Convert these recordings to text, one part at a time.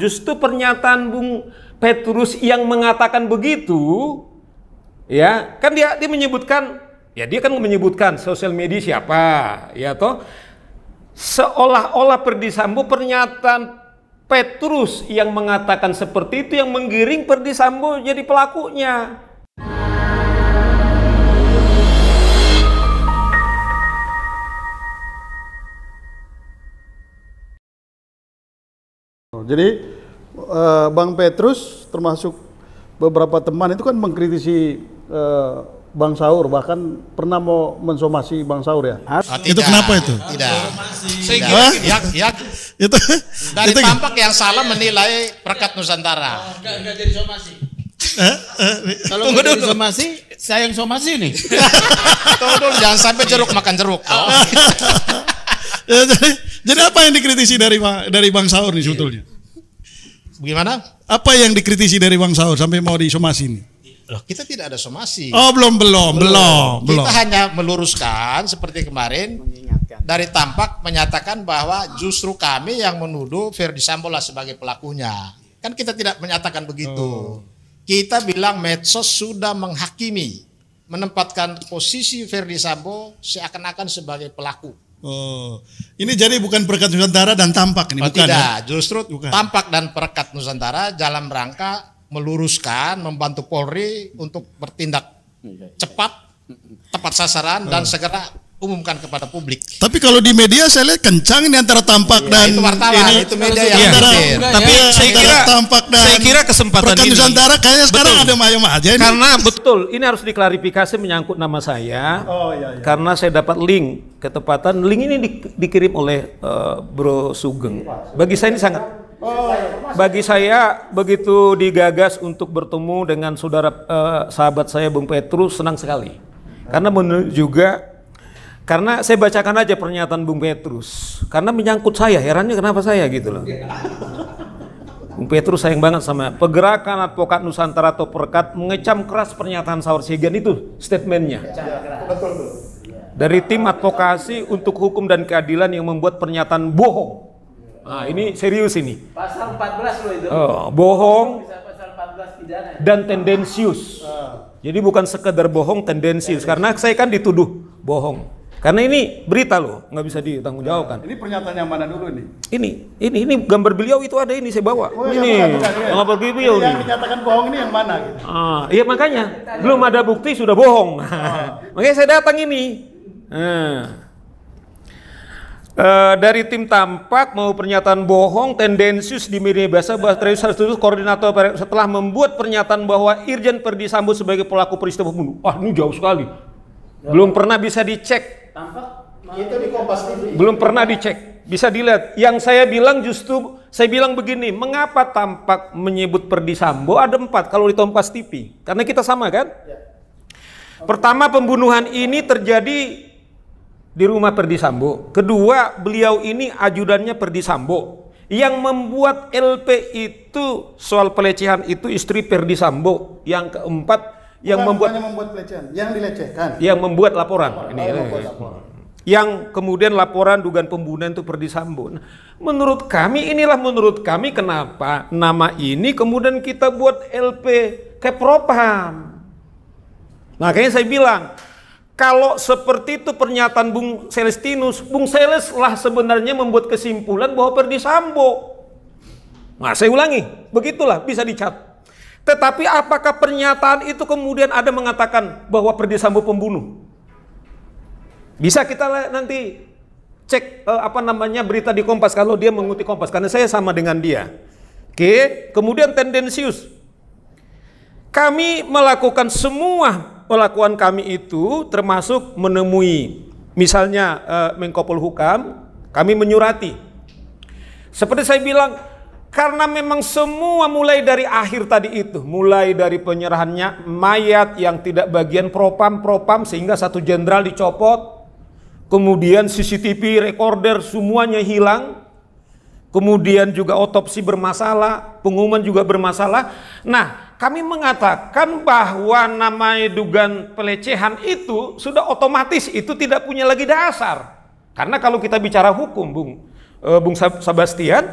Justru pernyataan Bung Petrus yang mengatakan begitu, ya kan dia dia menyebutkan, ya dia kan menyebutkan sosial media siapa, ya toh seolah-olah perdisambo pernyataan Petrus yang mengatakan seperti itu yang menggiring perdisambo jadi pelakunya. Jadi uh, Bang Petrus termasuk beberapa teman itu kan mengkritisi uh, Bang Saur bahkan pernah mau mensomasi Bang Saur ya. tidak. itu kenapa itu? Tidak. Tidak. ya, ya. itu dari itu, tampak yang salah menilai perkat Nusantara. Oh, enggak, enggak jadi somasi. Kalau somasi, saya yang somasi nih. Tunggu dulu, jangan sampai jeruk makan jeruk. Oh. jadi, jadi apa yang dikritisi dari dari Bang Saur nih sebetulnya? Bagaimana? Apa yang dikritisi dari Bang Saur sampai mau disomasi ini? Loh, kita tidak ada somasi. Oh, belum belum belum. belum. Kita hanya meluruskan seperti kemarin mengingatkan. Dari tampak menyatakan bahwa justru kami yang menuduh Ferdi lah sebagai pelakunya. Kan kita tidak menyatakan begitu. Oh. Kita bilang medsos sudah menghakimi menempatkan posisi Ferdi Sambo seakan-akan sebagai pelaku. Oh, ini jadi bukan perekat Nusantara dan tampak ini, oh, bukan? Tidak, ya? justru bukan. tampak dan perekat Nusantara dalam rangka meluruskan, membantu Polri untuk bertindak iya, iya. cepat, tepat sasaran dan hmm. segera umumkan kepada publik. Tapi kalau di media saya lihat kencang ini antara tampak ya, dan itu wartawan, ini itu media yang iya. antara, ya. tapi ya, saya kira tampak dan saya kira kesempatan ini Nusantara kayaknya sekarang betul. ada mayam aja ini. Karena betul, ini harus diklarifikasi menyangkut nama saya. Oh iya, iya. Karena saya dapat link ketepatan link ini di, dikirim oleh uh, Bro Sugeng. Bagi saya ini sangat Oh, bagi saya begitu digagas untuk bertemu dengan saudara uh, sahabat saya Bung Petrus senang sekali. Karena menurut juga karena saya bacakan aja pernyataan Bung Petrus. Karena menyangkut saya, herannya kenapa saya gitu loh. Bung Petrus sayang banget sama pergerakan advokat Nusantara atau perkat mengecam keras pernyataan Saur Sigan itu statementnya. Dari tim advokasi untuk hukum dan keadilan yang membuat pernyataan bohong. Nah, ini serius ini. Pasal 14 loh itu. Oh, bohong. Dan tendensius. Ah. Jadi bukan sekedar bohong, tendensius. Karena saya kan dituduh bohong. Karena ini berita loh, nggak bisa ditanggung jawabkan. Ini pernyataan yang mana dulu nih? Ini, ini, ini gambar beliau itu ada ini saya bawa. Oh, iya, ini, ya, gambar beliau ini. Yang menyatakan bohong ini yang mana? Gitu? Ah, iya makanya belum ada bukti sudah bohong. Ah. makanya saya datang ini. Nah. Uh, dari tim tampak mau pernyataan bohong tendensius di media bahasa bahasa terus koordinator setelah membuat pernyataan bahwa Irjen Perdi Sambo sebagai pelaku peristiwa pembunuh. Wah, ini jauh sekali. Belum pernah bisa dicek Tampak itu di Kompas TV. Belum pernah dicek. Bisa dilihat. Yang saya bilang justru saya bilang begini, mengapa tampak menyebut Perdi Sambo ada empat kalau di Kompas TV? Karena kita sama kan? Ya. Pertama pembunuhan ini terjadi di rumah Perdi Sambo. Kedua, beliau ini ajudannya Perdi Sambo. Yang membuat LP itu soal pelecehan itu istri Perdi Sambo. Yang keempat, yang bukan, membuat membuat pelecehan, yang dilecehkan. Yang membuat laporan. laporan. Ini, ini. Eh. laporan. Yang kemudian laporan dugaan pembunuhan itu perdisambun. Menurut kami inilah menurut kami kenapa nama ini kemudian kita buat LP Kepropam. Makanya nah, saya bilang kalau seperti itu pernyataan Bung Celestinus, Bung Celes lah sebenarnya membuat kesimpulan bahwa Perdi Sambo. Nah, saya ulangi, begitulah bisa dicat. Tetapi apakah pernyataan itu kemudian ada mengatakan bahwa Perdi Sambo pembunuh? Bisa kita nanti cek eh, apa namanya berita di Kompas kalau dia mengutip Kompas karena saya sama dengan dia. Oke, kemudian tendensius. Kami melakukan semua pelakuan kami itu termasuk menemui misalnya eh, Menkopol Hukam, kami menyurati. Seperti saya bilang, karena memang semua mulai dari akhir tadi itu, mulai dari penyerahannya mayat yang tidak bagian propam-propam sehingga satu jenderal dicopot, kemudian CCTV, recorder semuanya hilang, kemudian juga otopsi bermasalah, pengumuman juga bermasalah. Nah, kami mengatakan bahwa namanya dugaan pelecehan itu sudah otomatis itu tidak punya lagi dasar. Karena kalau kita bicara hukum, Bung, eh, Bung Sebastian,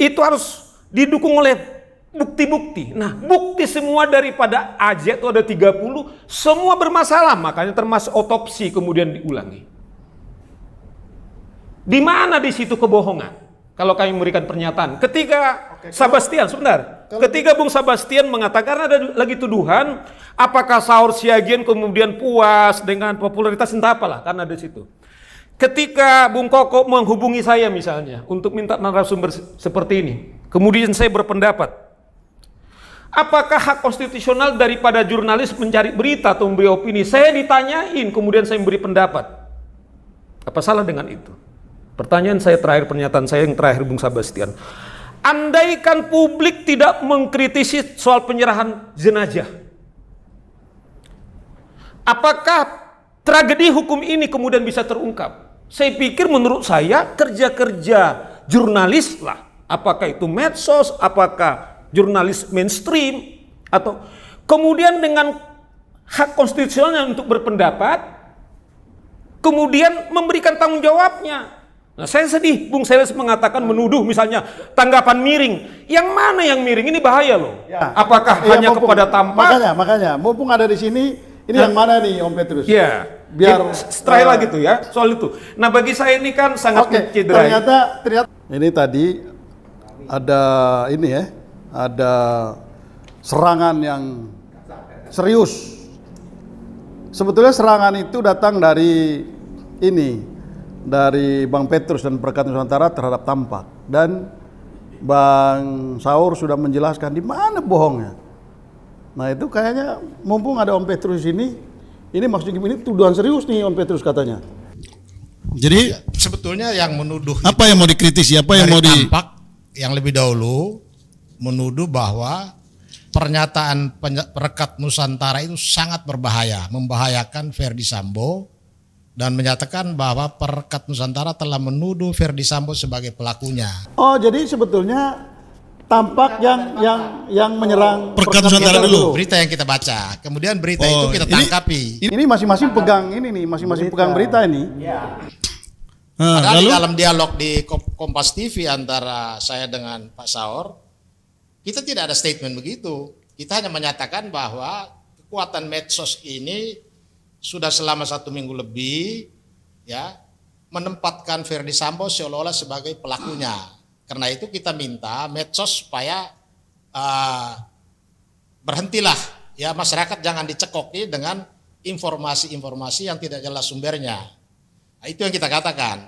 itu harus didukung oleh bukti-bukti. Nah, bukti semua daripada AJ itu ada 30, semua bermasalah, makanya termasuk otopsi kemudian diulangi. Di mana di situ kebohongan? Kalau kami memberikan pernyataan, ketika Oke, Sebastian, sebentar, kalau, ketika Bung Sebastian mengatakan ada lagi tuduhan, apakah sahur siagian kemudian puas dengan popularitas entah apalah karena di situ. Ketika Bung Koko menghubungi saya misalnya untuk minta narasumber seperti ini, kemudian saya berpendapat, apakah hak konstitusional daripada jurnalis mencari berita atau memberi opini? Saya ditanyain, kemudian saya memberi pendapat. Apa salah dengan itu? Pertanyaan saya terakhir, pernyataan saya yang terakhir Bung Sabastian. Andaikan publik tidak mengkritisi soal penyerahan jenazah, apakah tragedi hukum ini kemudian bisa terungkap? Saya pikir menurut saya kerja-kerja jurnalis lah. Apakah itu medsos, apakah jurnalis mainstream, atau kemudian dengan hak konstitusionalnya untuk berpendapat, kemudian memberikan tanggung jawabnya. Nah, saya sedih, Bung Seles mengatakan menuduh misalnya tanggapan miring. Yang mana yang miring? Ini bahaya loh. Ya. Apakah ya, hanya mumpung, kepada tampak? Makanya, makanya, mumpung ada di sini, ini nah. yang mana nih Om Petrus? Ya biar terakhir uh, lagi eh, tuh ya soal itu. Nah bagi saya ini kan sangat okay, mencederai. Ternyata ternyata ini tadi ada ini ya ada serangan yang serius. Sebetulnya serangan itu datang dari ini dari Bang Petrus dan Perkat Nusantara terhadap Tampak dan Bang Saur sudah menjelaskan di mana bohongnya. Nah itu kayaknya mumpung ada Om Petrus ini ini maksudnya ini tuduhan serius nih Om Petrus katanya. Jadi sebetulnya yang menuduh apa yang mau dikritisi, apa yang mau di yang lebih dahulu menuduh bahwa pernyataan perekat Nusantara itu sangat berbahaya, membahayakan Verdi Sambo dan menyatakan bahwa perekat Nusantara telah menuduh Verdi Sambo sebagai pelakunya. Oh, jadi sebetulnya tampak yang yang yang menyerang perkat Nusantara dulu. Berita yang kita baca, kemudian berita oh, itu kita tangkapi. Ini masing-masing pegang ini nih, masing-masing pegang berita ini. Ya. Nah, lalu? di dalam dialog di Kompas TV antara saya dengan Pak Saur, kita tidak ada statement begitu. Kita hanya menyatakan bahwa kekuatan medsos ini sudah selama satu minggu lebih ya menempatkan Verdi Sambo seolah-olah sebagai pelakunya karena itu kita minta medsos supaya uh, berhentilah ya masyarakat jangan dicekoki dengan informasi-informasi yang tidak jelas sumbernya. Nah, itu yang kita katakan.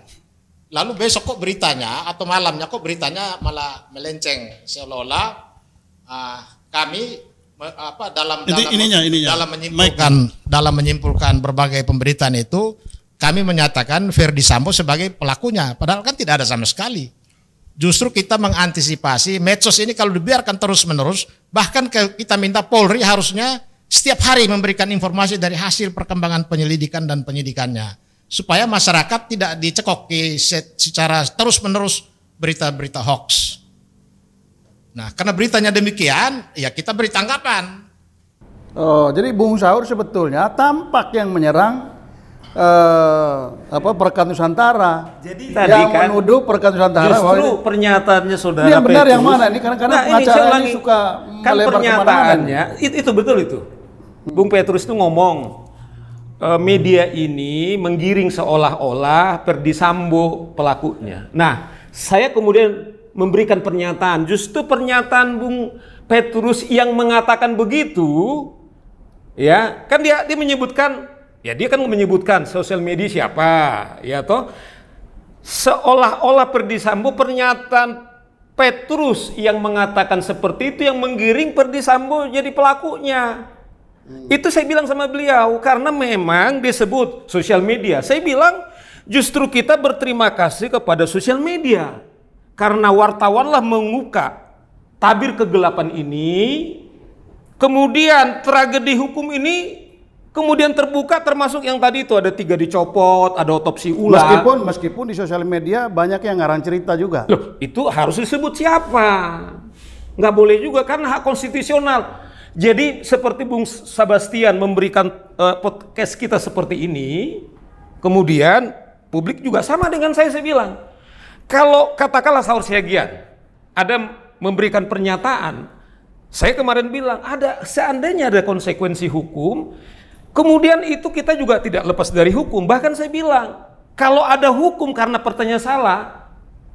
Lalu besok kok beritanya atau malamnya kok beritanya malah melenceng seolah-olah uh, kami apa dalam dalam ininya, ininya. dalam menyimpulkan Mike. dalam menyimpulkan berbagai pemberitaan itu kami menyatakan Ferdi Sambo sebagai pelakunya padahal kan tidak ada sama sekali justru kita mengantisipasi medsos ini kalau dibiarkan terus-menerus, bahkan kita minta Polri harusnya setiap hari memberikan informasi dari hasil perkembangan penyelidikan dan penyidikannya supaya masyarakat tidak dicekoki secara terus-menerus berita-berita hoax. Nah, karena beritanya demikian, ya kita beri tanggapan. Oh, jadi Bung Saur sebetulnya tampak yang menyerang uh, apa perkat Nusantara. Jadi tadi yang kan menuduh perkat Nusantara. Justru bahwa pernyataannya saudara ini yang benar Petrus, yang mana ini? Karena karena nah, ini, ini suka kan pernyataannya itu, itu betul itu. Hmm. Bung Petrus itu ngomong uh, media ini menggiring seolah-olah Perdisambo pelakunya. Nah, saya kemudian memberikan pernyataan. Justru pernyataan Bung Petrus yang mengatakan begitu, ya kan dia dia menyebutkan Ya dia kan menyebutkan sosial media siapa, ya toh seolah-olah Perdi Sambo pernyataan Petrus yang mengatakan seperti itu yang menggiring Perdi Sambo jadi pelakunya. Hmm. Itu saya bilang sama beliau karena memang disebut sosial media. Saya bilang justru kita berterima kasih kepada sosial media karena wartawanlah menguka tabir kegelapan ini. Kemudian tragedi hukum ini kemudian terbuka termasuk yang tadi itu ada tiga dicopot, ada otopsi ulang. Meskipun meskipun di sosial media banyak yang ngarang cerita juga. Loh, itu harus disebut siapa? Nggak boleh juga karena hak konstitusional. Jadi seperti Bung Sebastian memberikan uh, podcast kita seperti ini, kemudian publik juga sama dengan saya saya bilang. Kalau katakanlah Saur Siagian ada memberikan pernyataan, saya kemarin bilang ada seandainya ada konsekuensi hukum, Kemudian itu kita juga tidak lepas dari hukum. Bahkan saya bilang, kalau ada hukum karena pertanyaan salah,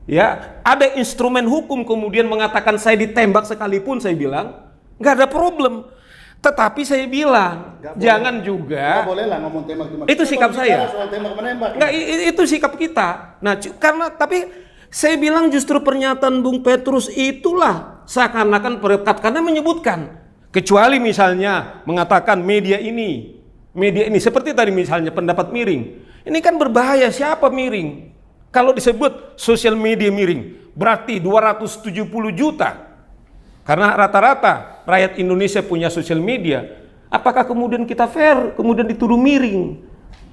ya ada instrumen hukum kemudian mengatakan saya ditembak sekalipun saya bilang, nggak ada problem. Tetapi saya bilang, gak jangan boleh, juga. Gak boleh lah ngomong tembak tembak. Itu sikap saya. Nggak, itu sikap kita. Nah, karena tapi saya bilang justru pernyataan Bung Petrus itulah seakan-akan perekat karena menyebutkan kecuali misalnya mengatakan media ini media ini. Seperti tadi misalnya pendapat miring. Ini kan berbahaya, siapa miring? Kalau disebut sosial media miring, berarti 270 juta. Karena rata-rata rakyat Indonesia punya sosial media. Apakah kemudian kita fair, kemudian dituduh miring?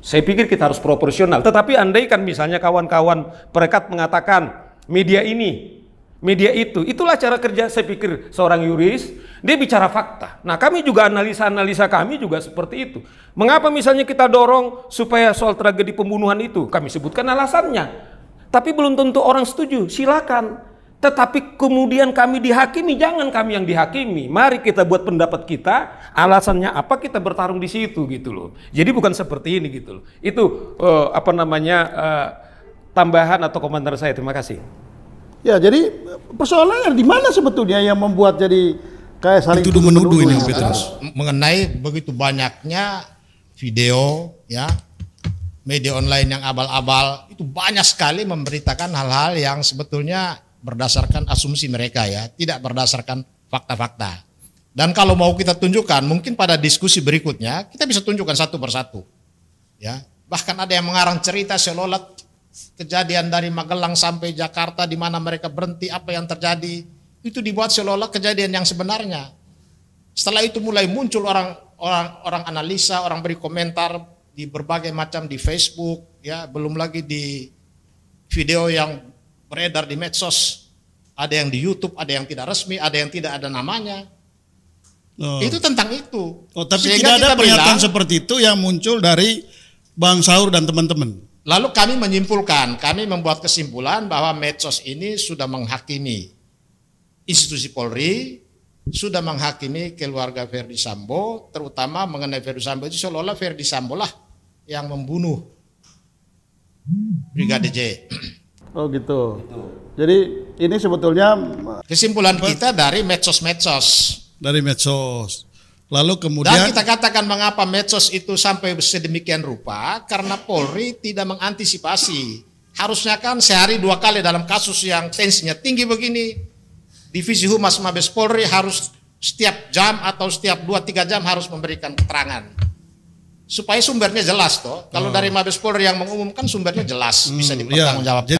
Saya pikir kita harus proporsional. Tetapi andaikan misalnya kawan-kawan perekat mengatakan media ini, media itu, itulah cara kerja saya pikir seorang yuris, dia bicara fakta. Nah kami juga analisa-analisa kami juga seperti itu. Mengapa misalnya kita dorong supaya soal tragedi pembunuhan itu? Kami sebutkan alasannya. Tapi belum tentu orang setuju, silakan. Tetapi kemudian kami dihakimi, jangan kami yang dihakimi. Mari kita buat pendapat kita, alasannya apa kita bertarung di situ gitu loh. Jadi bukan seperti ini gitu loh. Itu uh, apa namanya uh, tambahan atau komentar saya. Terima kasih. Ya, jadi eh, persoalannya di mana sebetulnya yang membuat jadi kayak saling tuduh menuduh ini ya. Petrus mengenai begitu banyaknya video ya media online yang abal-abal itu banyak sekali memberitakan hal-hal yang sebetulnya berdasarkan asumsi mereka ya, tidak berdasarkan fakta-fakta. Dan kalau mau kita tunjukkan, mungkin pada diskusi berikutnya kita bisa tunjukkan satu persatu. Ya, bahkan ada yang mengarang cerita selolat kejadian dari Magelang sampai Jakarta di mana mereka berhenti apa yang terjadi itu dibuat seolah-olah kejadian yang sebenarnya. Setelah itu mulai muncul orang orang orang analisa, orang beri komentar di berbagai macam di Facebook, ya belum lagi di video yang beredar di medsos. Ada yang di YouTube, ada yang tidak resmi, ada yang tidak ada namanya. Oh. Itu tentang itu. Oh, tapi Sehingga tidak ada pernyataan bilang, seperti itu yang muncul dari Bang Saur dan teman-teman. Lalu kami menyimpulkan, kami membuat kesimpulan bahwa medsos ini sudah menghakimi institusi Polri sudah menghakimi keluarga Verdi Sambo, terutama mengenai Verdi Sambo itu seolah-olah Verdi Sambo lah yang membunuh Brigadir J. Oh gitu. gitu. Jadi ini sebetulnya kesimpulan kita dari medsos-medsos. Dari medsos. Lalu kemudian Dan kita katakan mengapa medsos itu sampai sedemikian rupa karena Polri tidak mengantisipasi. Harusnya kan sehari dua kali dalam kasus yang tensinya tinggi begini divisi humas Mabes Polri harus setiap jam atau setiap 2-3 jam harus memberikan keterangan supaya sumbernya jelas toh kalau oh. dari Mabes Polri yang mengumumkan sumbernya jelas hmm, bisa ya. dipertanggungjawabkan. Ya.